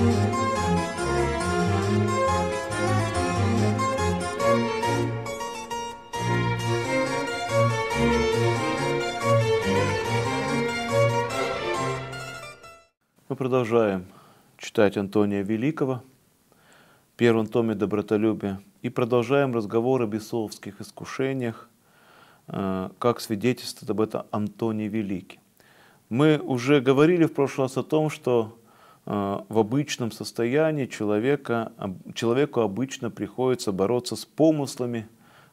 Мы продолжаем читать Антония Великого в первом томе «Добротолюбие» и продолжаем разговор о бесовских искушениях, э, как свидетельствует об этом Антоний Великий. Мы уже говорили в прошлый раз о том, что Э, в обычном состоянии человека, человеку обычно приходится бороться с помыслами,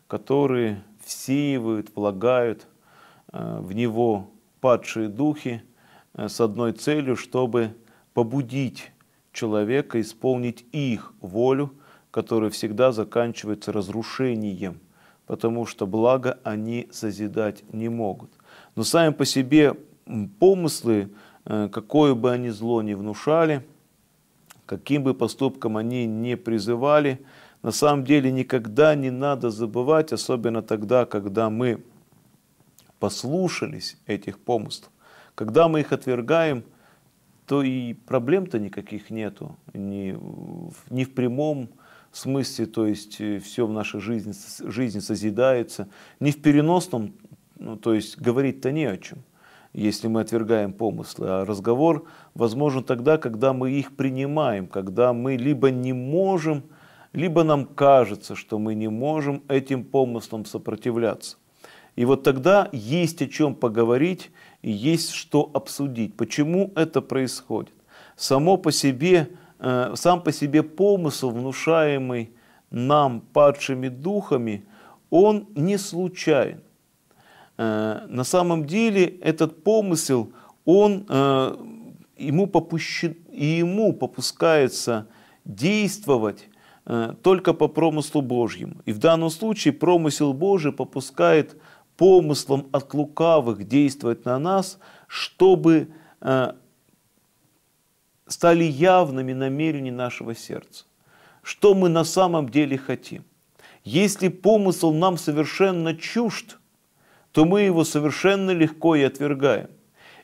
которые всеивают, влагают э, в него падшие духи э, с одной целью, чтобы побудить человека исполнить их волю, которая всегда заканчивается разрушением, потому что благо они созидать не могут. Но сами по себе помыслы Э, какое бы они зло ни внушали, каким бы поступком они не призывали, на самом деле никогда не надо забывать, особенно тогда, когда мы послушались этих помыслов, когда мы их отвергаем, то и проблем-то никаких нету, ни, ни в прямом смысле, то есть э, все в нашей жизни, жизни созидается, ни в переносном, ну, то есть говорить-то не о чем если мы отвергаем помыслы, а разговор возможен тогда, когда мы их принимаем, когда мы либо не можем, либо нам кажется, что мы не можем этим помыслам сопротивляться. И вот тогда есть о чем поговорить и есть что обсудить. Почему это происходит? Само по себе, э, сам по себе помысл, внушаемый нам падшими духами, он не случайен. Э, на самом деле этот помысел, он, э, ему, попущен, и ему попускается действовать э, только по промыслу Божьему. И в данном случае промысел Божий попускает помыслом от лукавых действовать на нас, чтобы стали явными намерения нашего сердца. Что мы на самом деле хотим. Если помысл нам совершенно чужд – то мы его совершенно легко и отвергаем.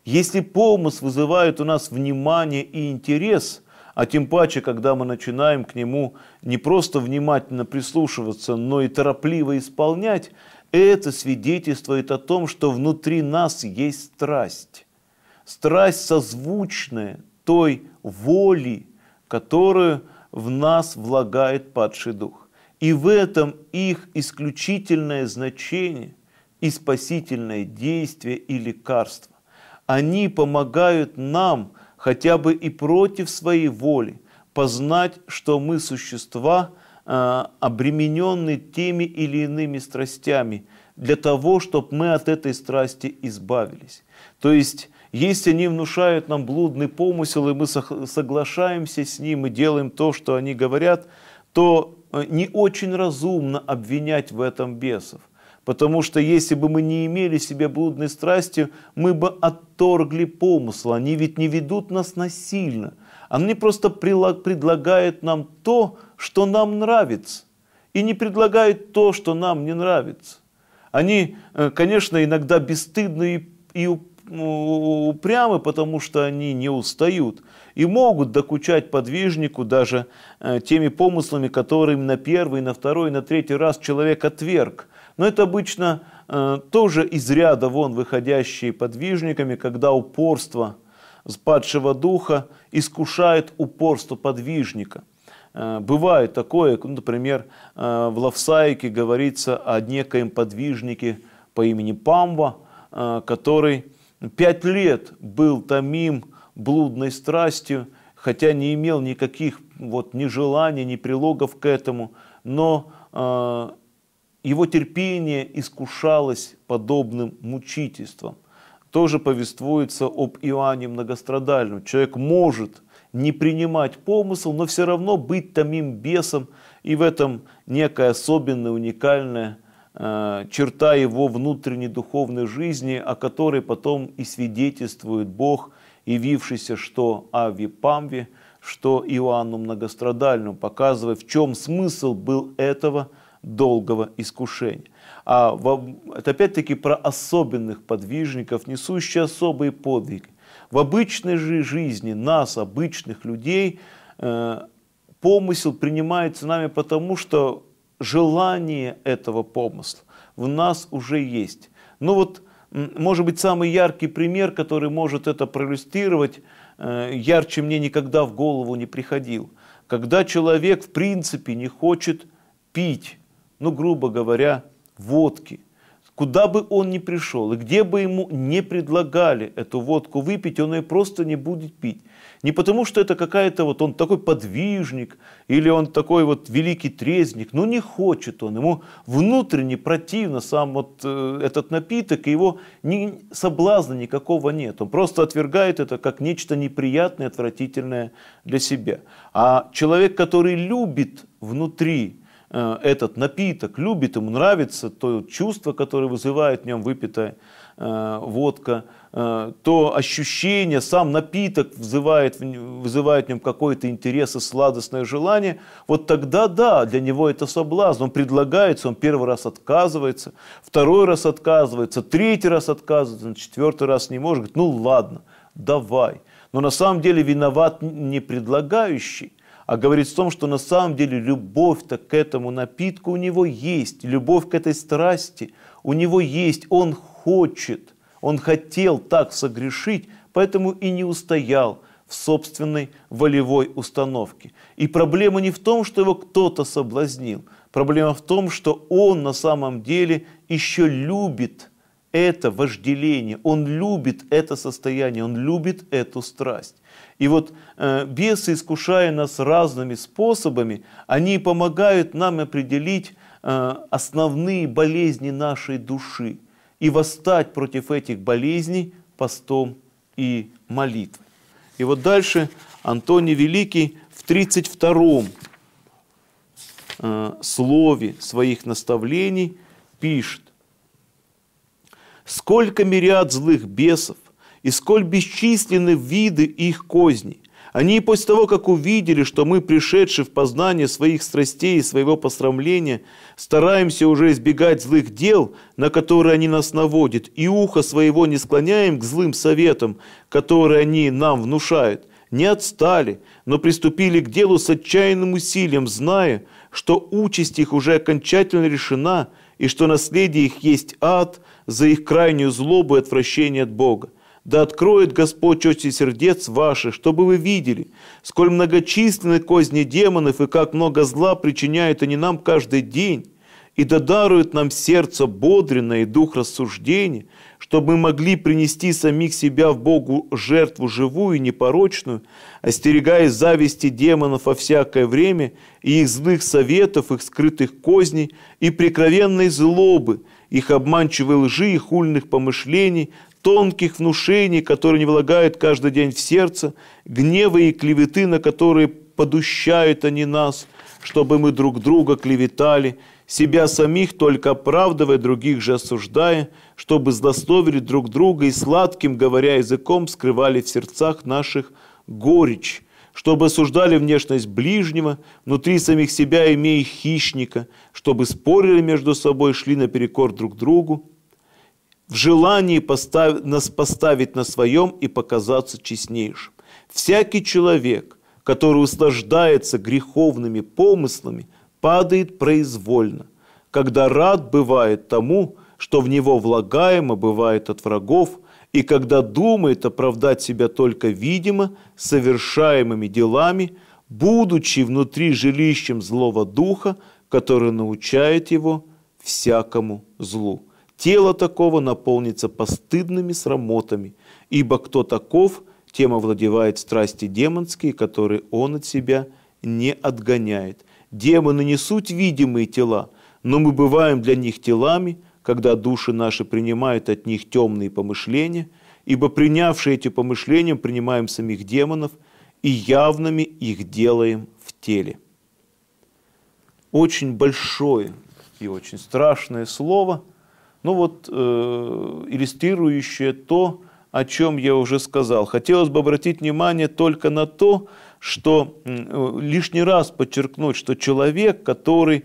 Если помыс вызывает у нас внимание и интерес, а тем паче, когда мы начинаем к нему не просто внимательно прислушиваться, но и торопливо исполнять, это свидетельствует о том, что внутри нас есть страсть. Страсть созвучная той воли, которую в нас влагает падший дух. И в этом их исключительное значение – и спасительное действие и лекарство. Они помогают нам, хотя бы и против своей воли, познать, что мы существа, э, обремененные теми или иными страстями, для того, чтобы мы от этой страсти избавились. То есть, если они внушают нам блудный помысел, и мы соглашаемся с ним и делаем то, что они говорят, то э, не очень разумно обвинять в этом бесов. Потому что если бы мы не имели себе блудной страсти, мы бы отторгли помыслы. Они ведь не ведут нас насильно. Они просто предлагают нам то, что нам нравится. И не предлагают то, что нам не нравится. Они, э, конечно, иногда бесстыдны и упрямы, потому что они не устают и могут докучать подвижнику даже э, теми помыслами, которыми на первый, на второй, на третий раз человек отверг – но это обычно э, тоже из ряда вон выходящие подвижниками, когда упорство падшего духа искушает упорство подвижника. Э, бывает такое, ну, например, э, в Лавсайке говорится о некоем подвижнике по имени Памва, э, который пять лет был томим блудной страстью, хотя не имел никаких вот, ни желаний, ни прилогов к этому, но его терпение искушалось подобным мучительством. Тоже повествуется об Иоанне Многострадальном. Человек может не принимать помысл, но все равно быть томим бесом, и в этом некая особенная, уникальная э, черта его внутренней духовной жизни, о которой потом и свидетельствует Бог, явившийся что Ави Памви, что Иоанну Многострадальному, показывая, в чем смысл был этого – долгого искушения. А это опять-таки про особенных подвижников, несущие особые подвиги. В обычной же жизни нас, обычных людей, э, помысел принимается нами потому, что желание этого помысла в нас уже есть. Ну вот, может быть, самый яркий пример, который может это проиллюстрировать, э, ярче мне никогда в голову не приходил. Когда человек, в принципе, не хочет пить, ну, грубо говоря, водки. Куда бы он ни пришел и где бы ему не предлагали эту водку выпить, он ее просто не будет пить. Не потому, что это какая-то вот он такой подвижник или он такой вот великий трезник, но не хочет он, ему внутренне противно сам вот э, этот напиток, и его ни, соблазна никакого нет. Он просто отвергает это как нечто неприятное, отвратительное для себя. А человек, который любит внутри Э, этот напиток, любит, ему нравится то чувство, которое вызывает в нем выпитая э, водка, э, то ощущение, сам напиток вызывает, вызывает в нем какой-то интерес и сладостное желание, вот тогда да, для него это соблазн. Он предлагается, он первый раз отказывается, второй раз отказывается, третий раз отказывается, четвертый раз не может, говорит, ну ладно, давай. Но на самом деле виноват не предлагающий, а говорит о том, что на самом деле любовь-то к этому напитку у него есть, любовь к этой страсти у него есть, он хочет, он хотел так согрешить, поэтому и не устоял в собственной волевой установке. И проблема не в том, что его кто-то соблазнил, проблема в том, что он на самом деле еще любит – это вожделение, он любит это состояние, он любит эту страсть. И вот э, бесы, искушая нас разными способами, они помогают нам определить э, основные болезни нашей души и восстать против этих болезней постом и молитвой. И вот дальше Антоний Великий в 32 э, слове своих наставлений пишет Сколько мириад злых бесов, и сколь бесчисленны виды их козней. Они после того, как увидели, что мы, пришедшие в познание своих страстей и своего посрамления, стараемся уже избегать злых дел, на которые они нас наводят, и ухо своего не склоняем к злым советам, которые они нам внушают, не отстали, но приступили к делу с отчаянным усилием, зная, что участь их уже окончательно решена – и что наследие их есть ад за их крайнюю злобу и отвращение от Бога. Да откроет Господь очи сердец ваши чтобы вы видели, сколь многочисленны козни демонов и как много зла причиняют они нам каждый день и да дарует нам сердце бодренное и дух рассуждения, чтобы мы могли принести самих себя в Богу жертву живую и непорочную, остерегаясь зависти демонов во всякое время и их злых советов, их скрытых козней и прикровенной злобы, их обманчивой лжи и хульных помышлений, тонких внушений, которые не влагают каждый день в сердце, гнева и клеветы, на которые подущают они нас, чтобы мы друг друга клеветали – себя самих только оправдывая, других же осуждая, чтобы злословили друг друга и сладким, говоря языком, скрывали в сердцах наших горечь, чтобы осуждали внешность ближнего, внутри самих себя имея хищника, чтобы спорили между собой, шли наперекор друг другу, в желании поставить нас поставить на своем и показаться честнейшим. Всякий человек, который услаждается греховными помыслами – падает произвольно, когда рад бывает тому, что в него влагаемо бывает от врагов, и когда думает оправдать себя только видимо совершаемыми делами, будучи внутри жилищем злого духа, который научает его всякому злу. Тело такого наполнится постыдными срамотами, ибо кто таков, тем овладевает страсти демонские, которые он от себя не отгоняет – Демоны не видимые тела, но мы бываем для них телами, когда души наши принимают от них темные помышления, ибо принявшие эти помышления принимаем самих демонов и явными их делаем в теле. Очень большое и очень страшное слово, ну вот э, иллюстрирующее то, о чем я уже сказал. Хотелось бы обратить внимание только на то, что э, лишний раз подчеркнуть, что человек, который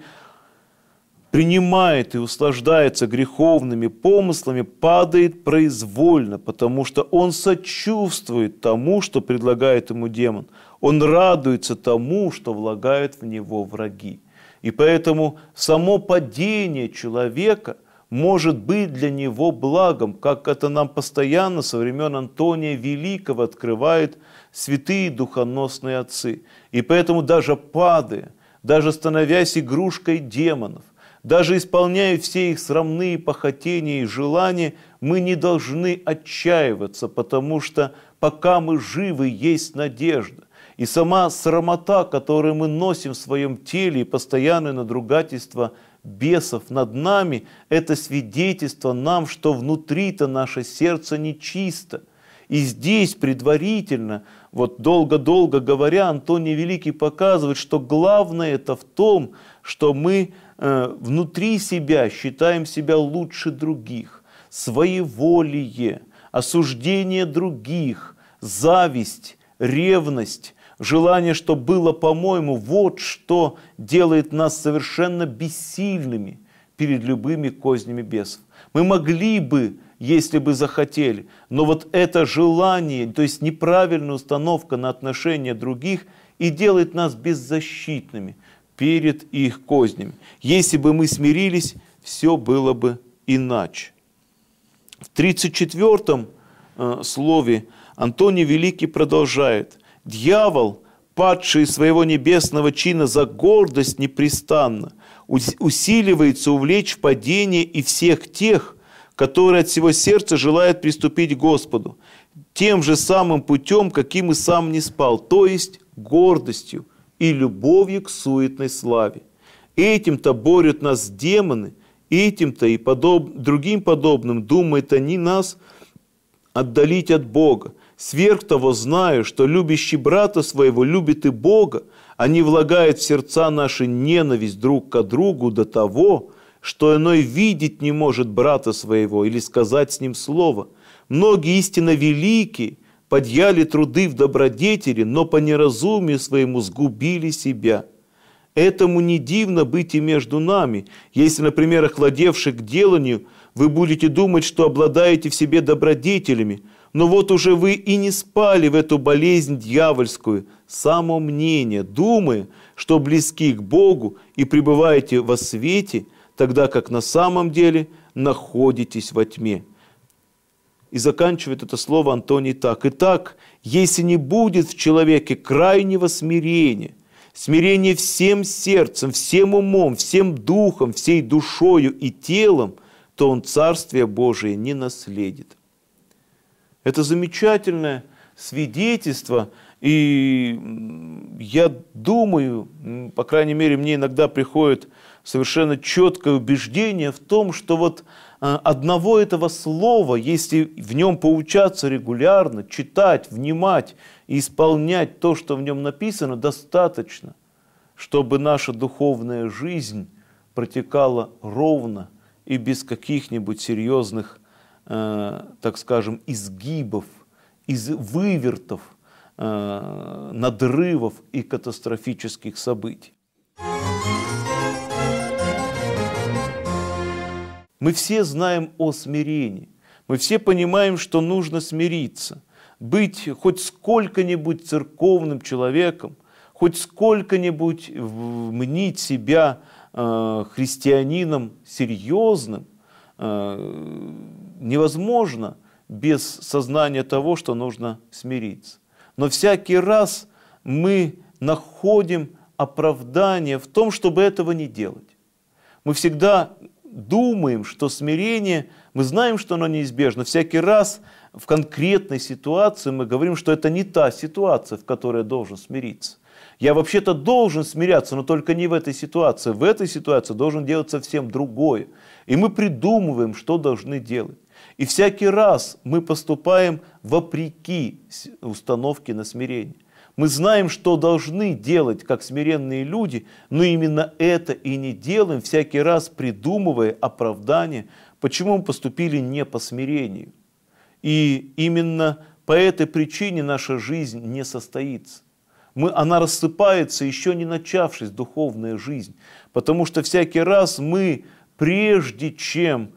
принимает и услаждается греховными помыслами, падает произвольно, потому что он сочувствует тому, что предлагает ему демон. Он радуется тому, что влагают в него враги. И поэтому само падение человека может быть для него благом, как это нам постоянно со времен Антония Великого открывает святые духоносные отцы. И поэтому даже падая, даже становясь игрушкой демонов, даже исполняя все их срамные похотения и желания, мы не должны отчаиваться, потому что пока мы живы, есть надежда. И сама срамота, которую мы носим в своем теле, и постоянное надругательство бесов над нами, это свидетельство нам, что внутри-то наше сердце нечисто, и здесь предварительно, вот долго-долго говоря, Антоний Великий показывает, что главное это в том, что мы э, внутри себя считаем себя лучше других, своеволие, осуждение других, зависть, ревность, желание, что было по-моему, вот что делает нас совершенно бессильными перед любыми кознями бесов. Мы могли бы если бы захотели. Но вот это желание, то есть неправильная установка на отношения других и делает нас беззащитными перед их кознями. Если бы мы смирились, все было бы иначе. В 34 э, слове Антоний Великий продолжает. «Дьявол, падший из своего небесного чина за гордость непрестанно, усиливается увлечь в падение и всех тех, который от всего сердца желает приступить к Господу, тем же самым путем, каким и сам не спал, то есть гордостью и любовью к суетной славе. Этим-то борют нас демоны, этим-то и подоб... другим подобным думают они нас отдалить от Бога. Сверх того знаю, что любящий брата своего любит и Бога, они а влагают в сердца наши ненависть друг к другу до того, что иной видеть не может брата своего или сказать с ним слово. Многие истинно велики, подъяли труды в добродетели, но по неразумию своему сгубили себя. Этому не дивно быть и между нами, если, например, охладевши к деланию, вы будете думать, что обладаете в себе добродетелями, но вот уже вы и не спали в эту болезнь дьявольскую, само мнение, думая, что близки к Богу и пребываете во свете – тогда как на самом деле находитесь во тьме. И заканчивает это слово Антоний так. Итак, если не будет в человеке крайнего смирения, смирения всем сердцем, всем умом, всем духом, всей душою и телом, то он Царствие Божие не наследит. Это замечательное – свидетельство И я думаю, по крайней мере, мне иногда приходит совершенно четкое убеждение в том, что вот э, одного этого слова, если в нем поучаться регулярно, читать, внимать и исполнять то, что в нем написано, достаточно, чтобы наша духовная жизнь протекала ровно и без каких-нибудь серьезных, э, так скажем, изгибов – из вывертов, э, надрывов и катастрофических событий. Мы все знаем о смирении. Мы все понимаем, что нужно смириться. Быть хоть сколько-нибудь церковным человеком, хоть сколько-нибудь мнить себя э, христианином серьезным э, невозможно – без сознания того, что нужно смириться. Но всякий раз мы находим оправдание в том, чтобы этого не делать. Мы всегда думаем, что смирение, мы знаем, что оно неизбежно. Всякий раз в конкретной ситуации мы говорим, что это не та ситуация, в которой я должен смириться. Я вообще-то должен смиряться, но только не в этой ситуации. В этой ситуации должен делать совсем другое. И мы придумываем, что должны делать. И всякий раз мы поступаем вопреки установке на смирение. Мы знаем, что должны делать как смиренные люди, но именно это и не делаем, всякий раз придумывая оправдание, почему мы поступили не по смирению. И именно по этой причине наша жизнь не состоится. Мы, она рассыпается, еще не начавшись, духовная жизнь. Потому что всякий раз мы, прежде чем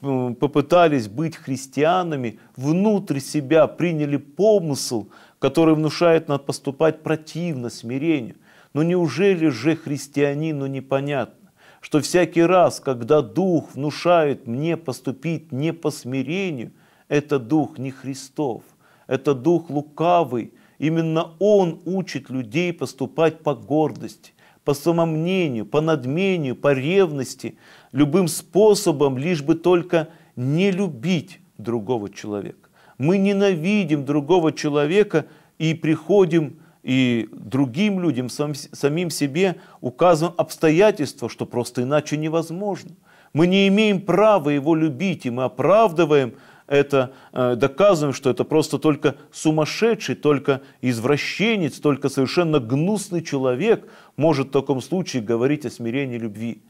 попытались быть христианами, внутрь себя приняли помысл, который внушает нам поступать противно смирению. Но неужели же христианину непонятно, что всякий раз, когда Дух внушает мне поступить не по смирению, это Дух не Христов, это Дух лукавый, именно Он учит людей поступать по гордости, по самомнению, по надмению, по ревности, любым способом, лишь бы только не любить другого человека. Мы ненавидим другого человека и приходим и другим людям, самим себе указываем обстоятельства, что просто иначе невозможно. Мы не имеем права его любить, и мы оправдываем это э, доказываем, что это просто только сумасшедший, только извращенец, только совершенно гнусный человек может в таком случае говорить о смирении любви.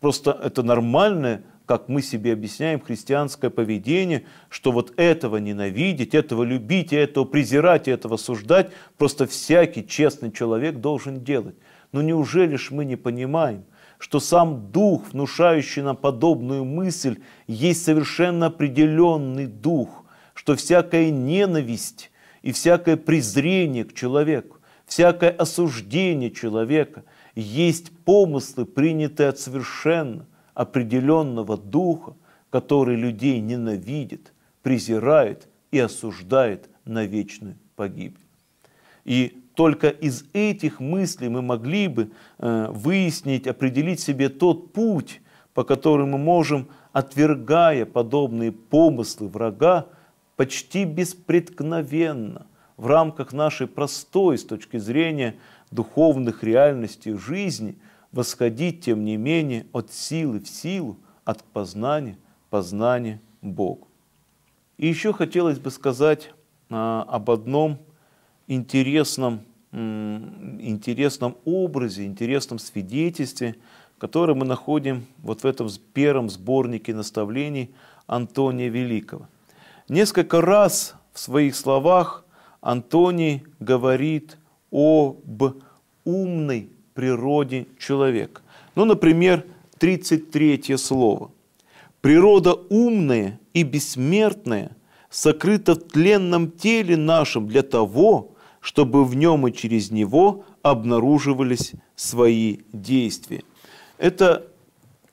Просто это нормальное, как мы себе объясняем, христианское поведение, что вот этого ненавидеть, этого любить, и этого презирать, и этого осуждать, просто всякий честный человек должен делать. Но неужели ж мы не понимаем – что сам дух, внушающий нам подобную мысль, есть совершенно определенный дух, что всякая ненависть и всякое презрение к человеку, всякое осуждение человека есть помыслы, принятые от совершенно определенного духа, который людей ненавидит, презирает и осуждает на вечную погибель. И только из этих мыслей мы могли бы э, выяснить, определить себе тот путь, по которому мы можем, отвергая подобные помыслы врага, почти беспреткновенно, в рамках нашей простой с точки зрения духовных реальностей жизни, восходить, тем не менее, от силы в силу, от познания, познания Богу. И еще хотелось бы сказать а, об одном интересном, интересном образе, интересном свидетельстве, которое мы находим вот в этом первом сборнике наставлений Антония Великого. Несколько раз в своих словах Антоний говорит об умной природе человека. Ну, например, 33 слово. «Природа умная и бессмертная сокрыта в тленном теле нашем для того, чтобы в нем и через него обнаруживались свои действия. Это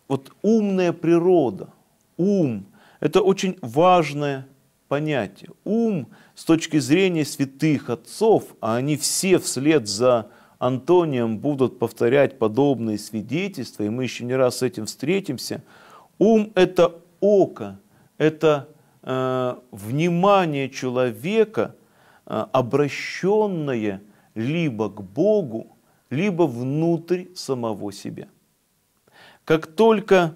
вот умная природа, ум, это очень важное понятие. Ум с точки зрения святых отцов, а они все вслед за Антонием будут повторять подобные свидетельства, и мы еще не раз с этим встретимся. Ум – это око, это э, внимание человека – Э, обращенное либо к Богу, либо внутрь самого себя. Как только,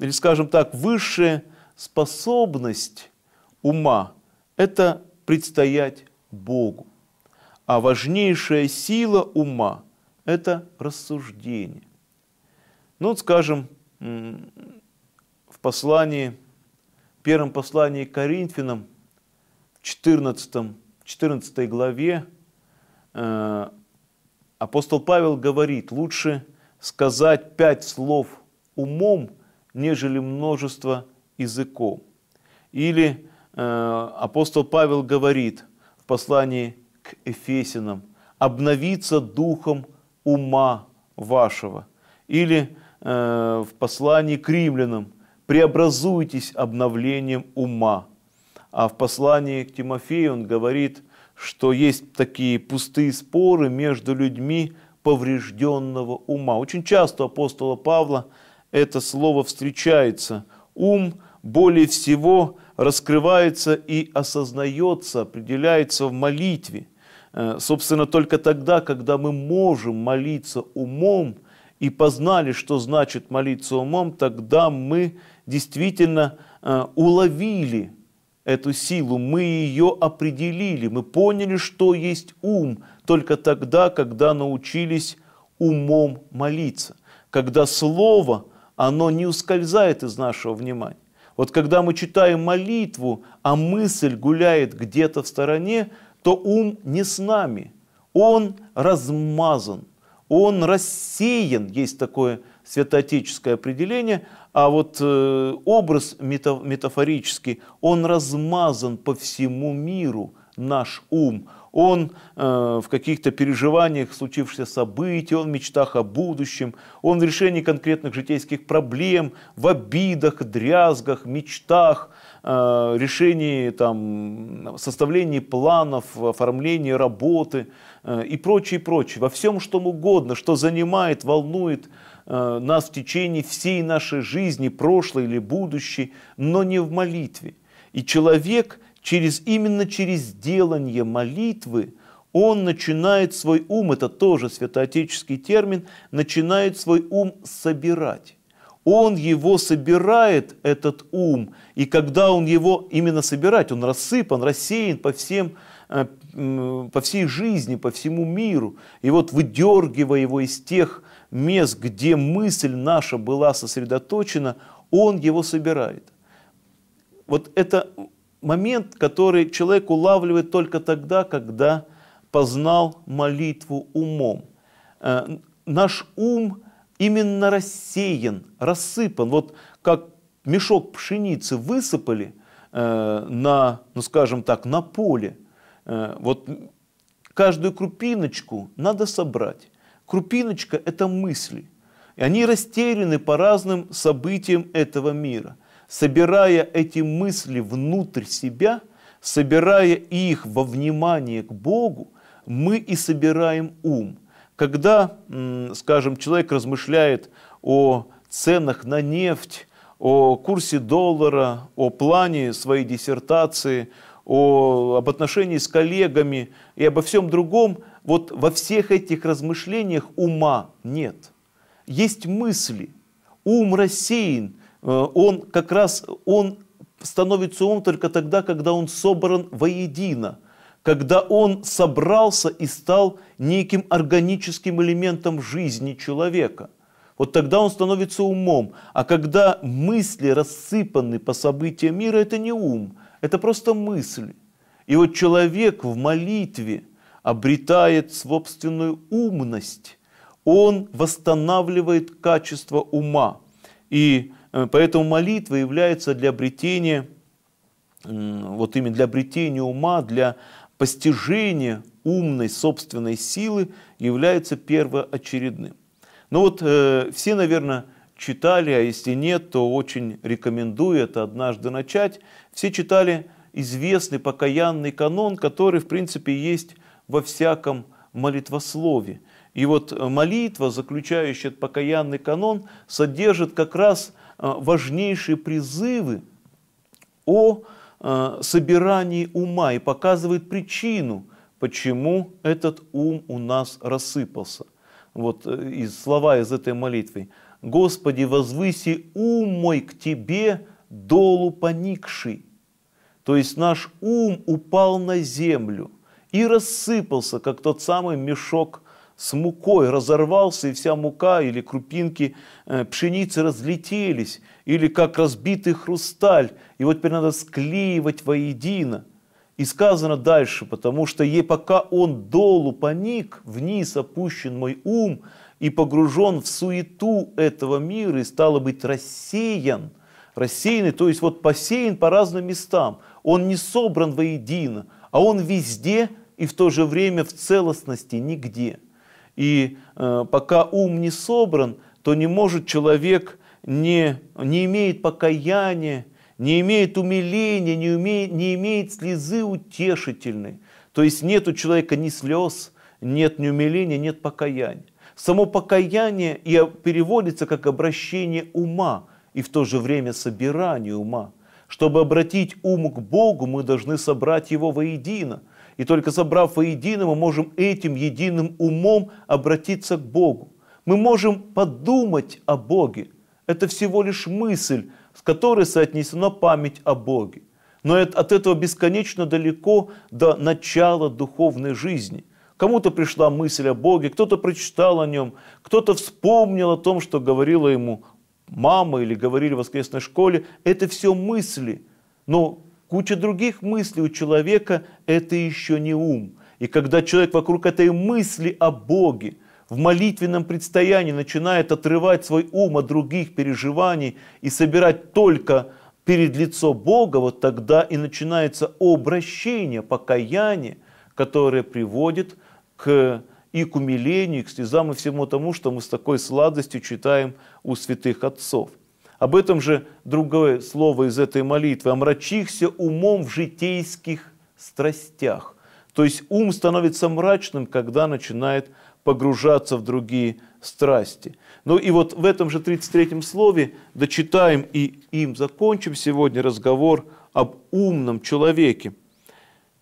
или скажем так, высшая способность ума – это предстоять Богу. А важнейшая сила ума – это рассуждение. Ну, вот, скажем, в послании, первом послании к Коринфянам, в 14 14 главе э, апостол Павел говорит, лучше сказать пять слов умом, нежели множество языком. Или э, апостол Павел говорит в послании к Эфесинам, обновиться духом ума вашего. Или э, в послании к римлянам, преобразуйтесь обновлением ума а в послании к Тимофею он говорит, что есть такие пустые споры между людьми поврежденного ума. Очень часто у апостола Павла это слово встречается. Ум более всего раскрывается и осознается, определяется в молитве. Э, собственно, только тогда, когда мы можем молиться умом и познали, что значит молиться умом, тогда мы действительно э, уловили эту силу, мы ее определили, мы поняли, что есть ум только тогда, когда научились умом молиться, когда слово, оно не ускользает из нашего внимания. Вот когда мы читаем молитву, а мысль гуляет где-то в стороне, то ум не с нами, он размазан, он рассеян, есть такое святоотеческое определение, а вот э, образ метафорический, он размазан по всему миру, наш ум. Он э, в каких-то переживаниях случившихся событий, он в мечтах о будущем, он в решении конкретных житейских проблем, в обидах, дрязгах, мечтах, э, решении, там, составлении планов, оформлении работы и прочее, прочее. Во всем, что угодно, что занимает, волнует Э, нас в течение всей нашей жизни, прошлой или будущей, но не в молитве. И человек через, именно через делание молитвы, он начинает свой ум, это тоже святоотеческий термин, начинает свой ум собирать. Он его собирает, этот ум, и когда он его именно собирать, он рассыпан, рассеян по всем э, по всей жизни, по всему миру. И вот выдергивая его из тех мест, где мысль наша была сосредоточена, он его собирает. Вот это момент, который человек улавливает только тогда, когда познал молитву умом. Э, наш ум именно рассеян, рассыпан. Вот как мешок пшеницы высыпали э, на, ну скажем так, на поле – Э, вот каждую крупиночку надо собрать. Крупиночка – это мысли. И они растеряны по разным событиям этого мира. Собирая эти мысли внутрь себя, собирая их во внимание к Богу, мы и собираем ум. Когда, скажем, человек размышляет о ценах на нефть, о курсе доллара, о плане своей диссертации, о, об отношении с коллегами и обо всем другом, вот во всех этих размышлениях ума нет. Есть мысли. Ум рассеян. Э, он как раз, он становится умом только тогда, когда он собран воедино, когда он собрался и стал неким органическим элементом жизни человека. Вот тогда он становится умом. А когда мысли рассыпаны по событиям мира, это не ум, это просто мысли. И вот человек в молитве обретает собственную умность. Он восстанавливает качество ума. И э, поэтому молитва является для обретения, вот именно для обретения ума, для постижения умной собственной силы является первоочередным. Но ну вот э, все, наверное, читали, а если нет, то очень рекомендую это однажды начать. Все читали известный покаянный канон, который, в принципе, есть во всяком молитвослове. И вот э, молитва, заключающая покаянный канон, содержит как раз э, важнейшие призывы о э, собирании ума и показывает причину, почему этот ум у нас рассыпался. Вот и слова из этой молитвы. Господи, возвыси ум мой к Тебе, долу поникший. То есть наш ум упал на землю и рассыпался, как тот самый мешок с мукой, разорвался, и вся мука или крупинки э, пшеницы разлетелись, или как разбитый хрусталь. И вот теперь надо склеивать воедино. И сказано дальше, потому что ей пока он долу поник, вниз опущен мой ум, и погружен в суету этого мира и, стало быть, рассеян, рассеянный, то есть вот посеян по разным местам. Он не собран воедино, а он везде и в то же время в целостности нигде. И э, пока ум не собран, то не может человек, не, не имеет покаяния, не имеет умиления, не, умеет, не имеет слезы утешительной. То есть нет у человека ни слез, нет ни умиления, нет покаяния. Само покаяние и переводится как обращение ума и в то же время собирание ума. Чтобы обратить ум к Богу, мы должны собрать его воедино. И только собрав воедино, мы можем этим единым умом обратиться к Богу. Мы можем подумать о Боге. Это всего лишь мысль, с которой соотнесена память о Боге. Но от этого бесконечно далеко до начала духовной жизни – Кому-то пришла мысль о Боге, кто-то прочитал о нем, кто-то вспомнил о том, что говорила ему мама или говорили в воскресной школе. Это все мысли, но куча других мыслей у человека – это еще не ум. И когда человек вокруг этой мысли о Боге – в молитвенном предстоянии начинает отрывать свой ум от других переживаний и собирать только перед лицо Бога, вот тогда и начинается обращение, покаяние, которое приводит к и к умилению, и к слезам, и всему тому, что мы с такой сладостью читаем у святых отцов. Об этом же другое слово из этой молитвы. «Омрачихся умом в житейских страстях». То есть ум становится мрачным, когда начинает погружаться в другие страсти. Ну и вот в этом же 33 слове дочитаем и им закончим сегодня разговор об умном человеке.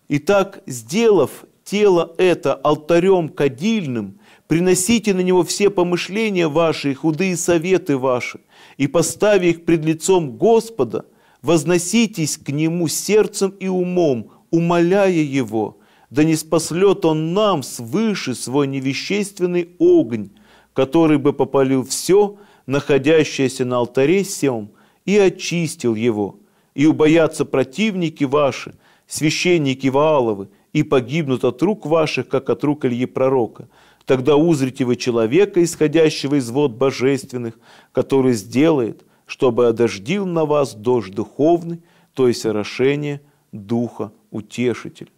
Итак, сделав тело это алтарем кадильным, приносите на него все помышления ваши и худые советы ваши, и поставя их пред лицом Господа, возноситесь к Нему сердцем и умом, умоляя Его, да не спаслет Он нам свыше свой невещественный огонь, который бы попалил все, находящееся на алтаре сем, и очистил его, и убоятся противники ваши, священники Вааловы, и погибнут от рук ваших, как от рук Ильи Пророка. Тогда узрите вы человека, исходящего из вод божественных, который сделает, чтобы одождил на вас дождь духовный, то есть орошение Духа Утешитель.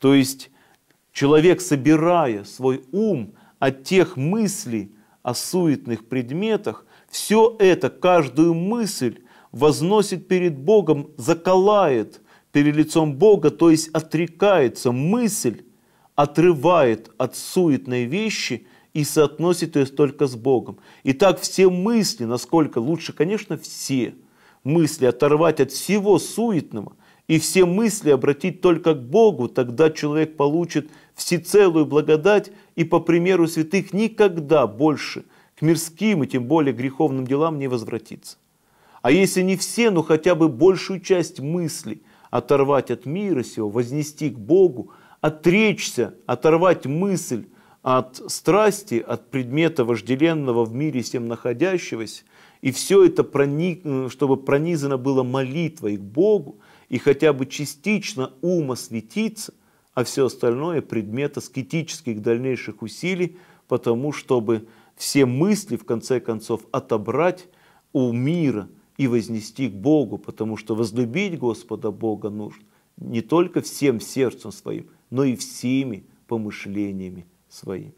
То есть человек, собирая свой ум от тех мыслей о суетных предметах, все это, каждую мысль возносит перед Богом, заколает перед лицом Бога, то есть отрекается, мысль отрывает от суетной вещи и соотносит ее только с Богом. И так все мысли, насколько лучше, конечно, все мысли оторвать от всего суетного и все мысли обратить только к Богу, тогда человек получит всецелую благодать и, по примеру святых, никогда больше к мирским и тем более греховным делам не возвратится. А если не все, но хотя бы большую часть мыслей – оторвать от мира сего, вознести к Богу, отречься, оторвать мысль от страсти, от предмета вожделенного в мире всем находящегося, и все это, проник, чтобы пронизано было молитвой к Богу, и хотя бы частично ума светиться, а все остальное предмет аскетических дальнейших усилий, потому чтобы все мысли, в конце концов, отобрать у мира – и вознести к Богу, потому что возлюбить Господа Бога нужно не только всем сердцем своим, но и всеми помышлениями своими.